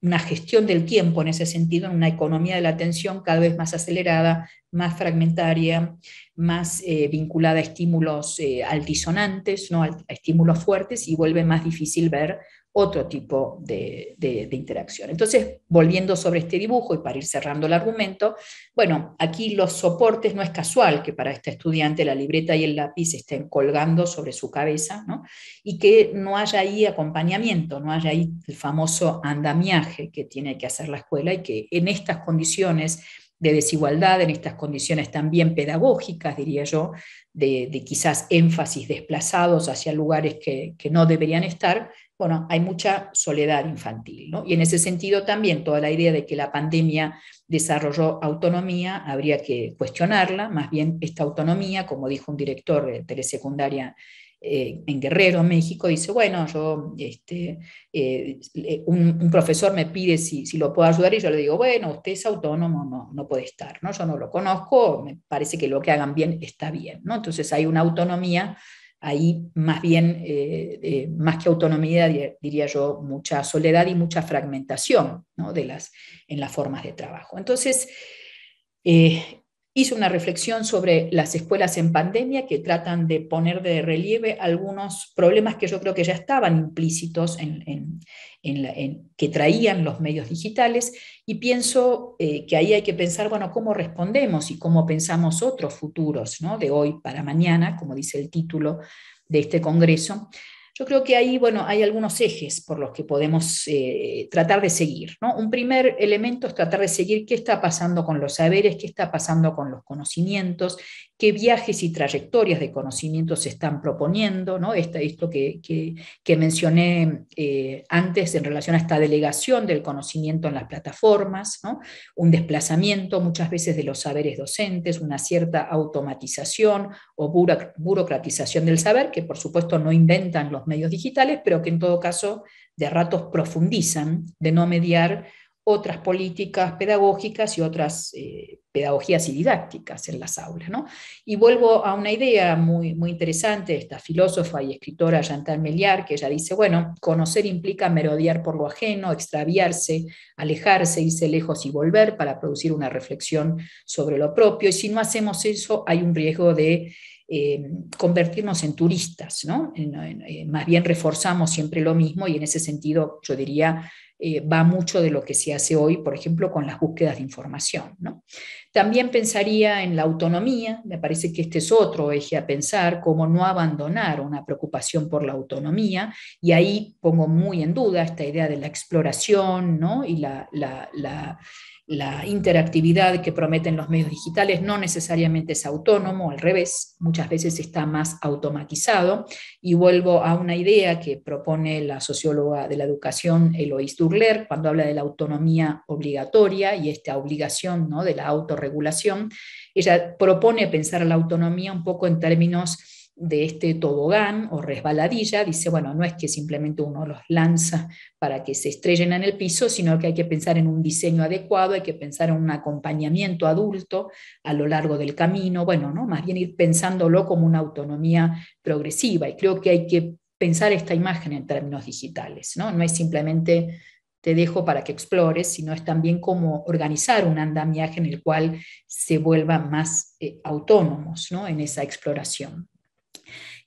una gestión del tiempo en ese sentido, en una economía de la atención cada vez más acelerada, más fragmentaria, más eh, vinculada a estímulos eh, altisonantes, ¿no? a estímulos fuertes, y vuelve más difícil ver otro tipo de, interacción. Entonces, volviendo sobre este dibujo y para ir cerrando el argumento, bueno, aquí los soportes no es casual que para este estudiante la libreta y el lápiz estén colgando sobre su cabeza, ¿no? Y que no haya ahí acompañamiento, no haya ahí el famoso andamiaje que tiene que hacer la escuela y que en estas condiciones de desigualdad, en estas condiciones también pedagógicas, diría yo, de, quizás énfasis desplazados hacia lugares que no deberían estar, bueno, hay mucha soledad infantil, ¿no? Y en ese sentido también toda la idea de que la pandemia desarrolló autonomía, habría que cuestionarla, más bien esta autonomía, como dijo un director de telesecundaria eh, en Guerrero, México, dice, bueno, yo, este, eh, eh, un, profesor me pide si, lo puedo ayudar y yo le digo, bueno, usted es autónomo, no, no puede estar, ¿no? Yo no lo conozco, me parece que lo que hagan bien está bien, ¿no? Entonces hay una autonomía ahí más bien, eh, eh, más que autonomía, diría yo, mucha soledad y mucha fragmentación de las, en las formas de trabajo. Entonces, eh, hizo una reflexión sobre las escuelas en pandemia que tratan de poner de relieve algunos problemas que yo creo que ya estaban implícitos en, que traían los medios digitales y pienso eh, que ahí hay que pensar, bueno, cómo respondemos y cómo pensamos otros futuros, ¿no? De hoy para mañana, como dice el título de este Congreso, yo creo que ahí, bueno, hay algunos ejes por los que podemos eh, tratar de seguir. Un primer elemento es tratar de seguir qué está pasando con los saberes, qué está pasando con los conocimientos, qué viajes y trayectorias de conocimiento se están proponiendo, ¿no? esto que, que, mencioné eh, antes en relación a esta delegación del conocimiento en las plataformas, ¿no? un desplazamiento muchas veces de los saberes docentes, una cierta automatización o burocratización del saber, que por supuesto no inventan los medios digitales, pero que en todo caso de ratos profundizan de no mediar otras políticas pedagógicas y otras eh, pedagogías y didácticas en las aulas. Y vuelvo a una idea muy, muy interesante de esta filósofa y escritora Chantal Meliar, que ella dice, bueno, conocer implica merodear por lo ajeno, extraviarse, alejarse, irse lejos y volver para producir una reflexión sobre lo propio. Y si no hacemos eso, hay un riesgo de eh, convertirnos en turistas, ¿no? Eh, más bien reforzamos siempre lo mismo y en ese sentido yo diría eh, va mucho de lo que se hace hoy, por ejemplo, con las búsquedas de información. También pensaría en la autonomía, me parece que este es otro eje a pensar, cómo no abandonar una preocupación por la autonomía, y ahí pongo muy en duda esta idea de la exploración ¿no? y la, la la interactividad que prometen los medios digitales no necesariamente es autónomo, al revés, muchas veces está más automatizado. Y vuelvo a una idea que propone la socióloga de la educación Eloise Durler cuando habla de la autonomía obligatoria y esta obligación ¿no? de la autorregulación. Ella propone pensar la autonomía un poco en términos de este tobogán o resbaladilla, dice, bueno, no es que simplemente uno los lanza para que se estrellen en el piso, sino que hay que pensar en un diseño adecuado, hay que pensar en un acompañamiento adulto a lo largo del camino, bueno, ¿no? más bien ir pensándolo como una autonomía progresiva y creo que hay que pensar esta imagen en términos digitales, ¿no? No es simplemente te dejo para que explores, sino es también cómo organizar un andamiaje en el cual se vuelvan más eh, autónomos ¿no? en esa exploración.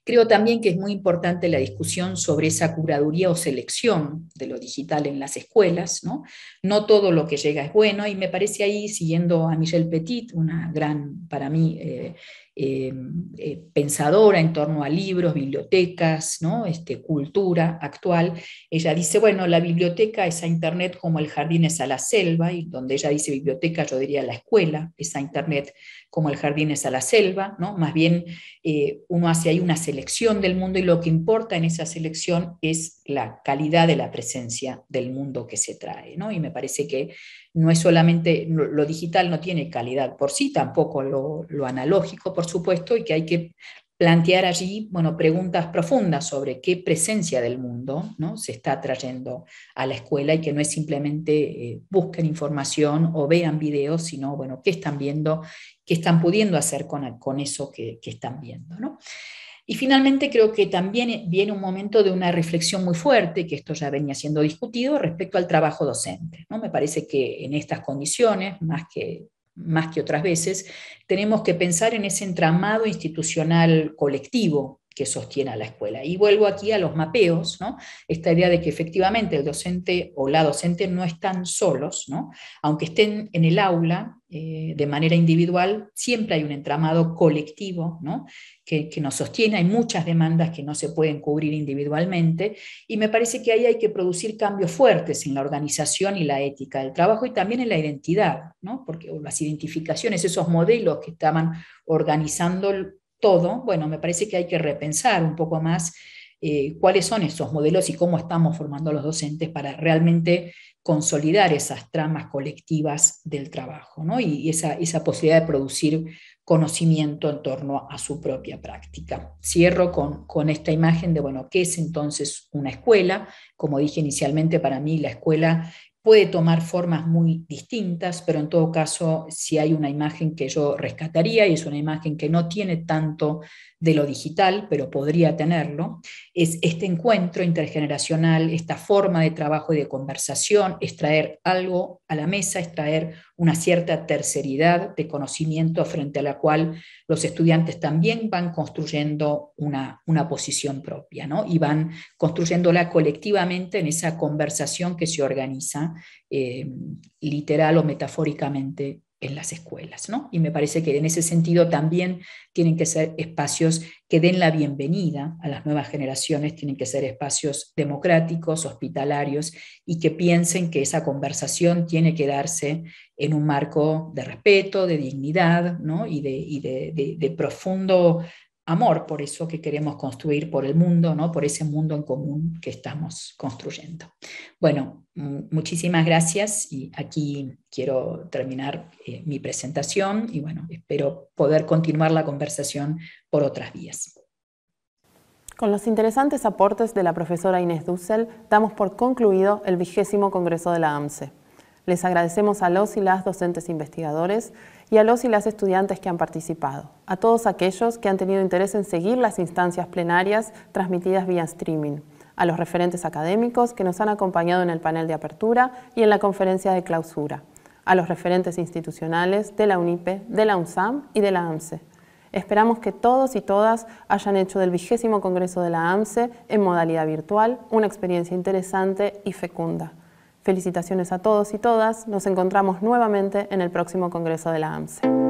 Creo también que es muy importante la discusión sobre esa curaduría o selección de lo digital en las escuelas. No, no todo lo que llega es bueno y me parece ahí, siguiendo a Michelle Petit, una gran, para mí, eh, eh, eh, pensadora en torno a libros, bibliotecas, ¿no? este, cultura actual. Ella dice, bueno, la biblioteca es a Internet como el jardín es a la selva, y donde ella dice biblioteca, yo diría la escuela es Internet como el jardín es a la selva, ¿no? más bien eh, uno hace ahí una selección del mundo y lo que importa en esa selección es la calidad de la presencia del mundo que se trae. ¿no? Y me parece que no es solamente, lo digital no tiene calidad por sí, tampoco lo, analógico, por supuesto, y que hay que plantear allí, bueno, preguntas profundas sobre qué presencia del mundo ¿no? se está trayendo a la escuela y que no es simplemente eh, busquen información o vean videos, sino, bueno, qué están viendo, qué están pudiendo hacer con, eso que, que están viendo, ¿no? Y finalmente creo que también viene un momento de una reflexión muy fuerte, que esto ya venía siendo discutido, respecto al trabajo docente. ¿no? Me parece que en estas condiciones, más que, más que otras veces, tenemos que pensar en ese entramado institucional colectivo que sostiene a la escuela. Y vuelvo aquí a los mapeos, ¿no? esta idea de que efectivamente el docente o la docente no están solos, ¿no? aunque estén en el aula eh, de manera individual, siempre hay un entramado colectivo ¿no? que, nos sostiene, hay muchas demandas que no se pueden cubrir individualmente y me parece que ahí hay que producir cambios fuertes en la organización y la ética del trabajo y también en la identidad, ¿no? porque las identificaciones, esos modelos que estaban organizando todo, bueno, me parece que hay que repensar un poco más eh, cuáles son esos modelos y cómo estamos formando a los docentes para realmente consolidar esas tramas colectivas del trabajo ¿no? y esa, esa, posibilidad de producir conocimiento en torno a su propia práctica. Cierro con, con esta imagen de, bueno, ¿qué es entonces una escuela? Como dije inicialmente, para mí la escuela puede tomar formas muy distintas, pero en todo caso, si hay una imagen que yo rescataría y es una imagen que no tiene tanto de lo digital, pero podría tenerlo, es este encuentro intergeneracional, esta forma de trabajo y de conversación, es traer algo a la mesa, es traer una cierta terceridad de conocimiento frente a la cual los estudiantes también van construyendo una, posición propia, ¿no? Y van construyéndola colectivamente en esa conversación que se organiza, eh, literal o metafóricamente en las escuelas, ¿no? Y me parece que en ese sentido también tienen que ser espacios que den la bienvenida a las nuevas generaciones, tienen que ser espacios democráticos, hospitalarios y que piensen que esa conversación tiene que darse en un marco de respeto, de dignidad, ¿no? Y de, y de, de profundo amor por eso que queremos construir por el mundo, ¿no? por ese mundo en común que estamos construyendo. Bueno, muchísimas gracias y aquí quiero terminar eh, mi presentación y bueno, espero poder continuar la conversación por otras vías. Con los interesantes aportes de la profesora Inés Dussel, damos por concluido el vigésimo Congreso de la AMSE. Les agradecemos a los y las docentes investigadores y a los y las estudiantes que han participado, a todos aquellos que han tenido interés en seguir las instancias plenarias transmitidas vía streaming, a los referentes académicos que nos han acompañado en el panel de apertura y en la conferencia de clausura, a los referentes institucionales de la UNIPE, de la UNSAM y de la AMSE. Esperamos que todos y todas hayan hecho del vigésimo Congreso de la AMSE en modalidad virtual una experiencia interesante y fecunda. Felicitaciones a todos y todas. Nos encontramos nuevamente en el próximo Congreso de la AMSE.